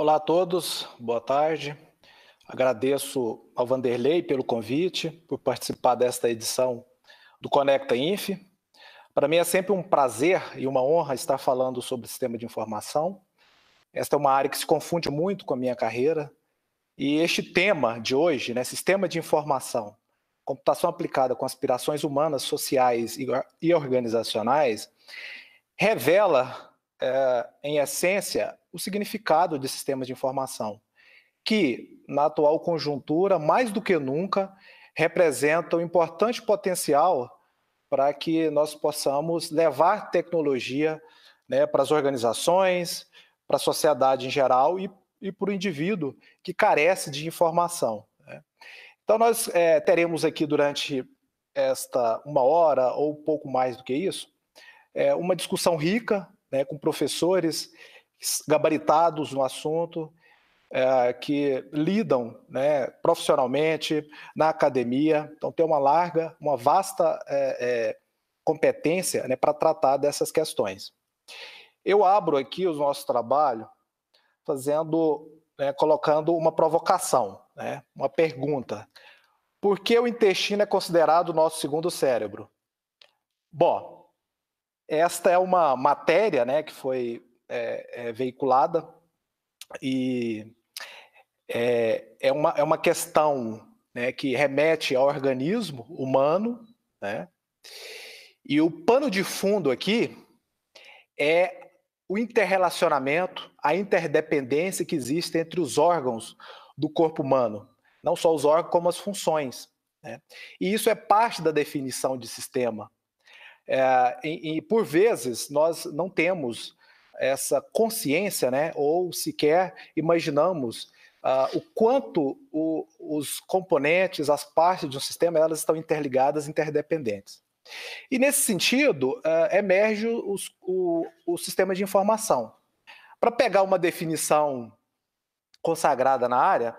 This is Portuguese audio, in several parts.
Olá a todos, boa tarde. Agradeço ao Vanderlei pelo convite, por participar desta edição do Conecta Inf. Para mim é sempre um prazer e uma honra estar falando sobre sistema de informação. Esta é uma área que se confunde muito com a minha carreira. E este tema de hoje, né, sistema de informação, computação aplicada com aspirações humanas, sociais e organizacionais, revela, é, em essência, o significado de sistemas de informação, que, na atual conjuntura, mais do que nunca, representam um importante potencial para que nós possamos levar tecnologia né, para as organizações, para a sociedade em geral e, e para o indivíduo que carece de informação. Né? Então, nós é, teremos aqui durante esta uma hora ou pouco mais do que isso, é, uma discussão rica né, com professores gabaritados no assunto, é, que lidam né, profissionalmente na academia, então tem uma larga, uma vasta é, é competência né, para tratar dessas questões. Eu abro aqui o nosso trabalho fazendo, né, colocando uma provocação, né, uma pergunta. Por que o intestino é considerado o nosso segundo cérebro? Bom, esta é uma matéria né, que foi é, é veiculada e é, é, uma, é uma questão né, que remete ao organismo humano, né? E o pano de fundo aqui é o interrelacionamento, a interdependência que existe entre os órgãos do corpo humano, não só os órgãos, como as funções. Né? E isso é parte da definição de sistema. É, e, e, por vezes, nós não temos essa consciência, né? ou sequer imaginamos ah, o quanto o, os componentes, as partes de um sistema, elas estão interligadas, interdependentes. E nesse sentido, ah, emerge os, o, o sistema de informação. Para pegar uma definição consagrada na área,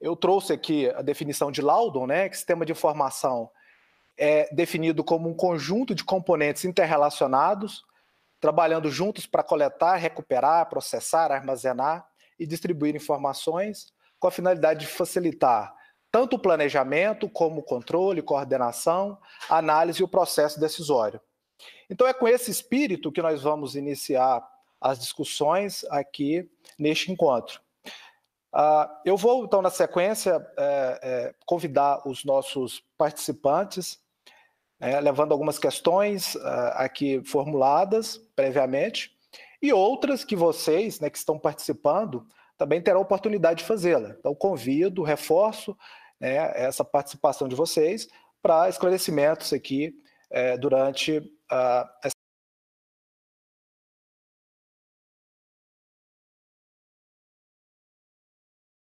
eu trouxe aqui a definição de Laudon, né, que sistema de informação é definido como um conjunto de componentes interrelacionados trabalhando juntos para coletar, recuperar, processar, armazenar e distribuir informações com a finalidade de facilitar tanto o planejamento como o controle, coordenação, análise e o processo decisório. Então é com esse espírito que nós vamos iniciar as discussões aqui neste encontro. Ah, eu vou, então, na sequência, eh, eh, convidar os nossos participantes é, levando algumas questões uh, aqui formuladas previamente, e outras que vocês né, que estão participando também terão oportunidade de fazê-la. Então, convido, reforço né, essa participação de vocês para esclarecimentos aqui eh, durante uh,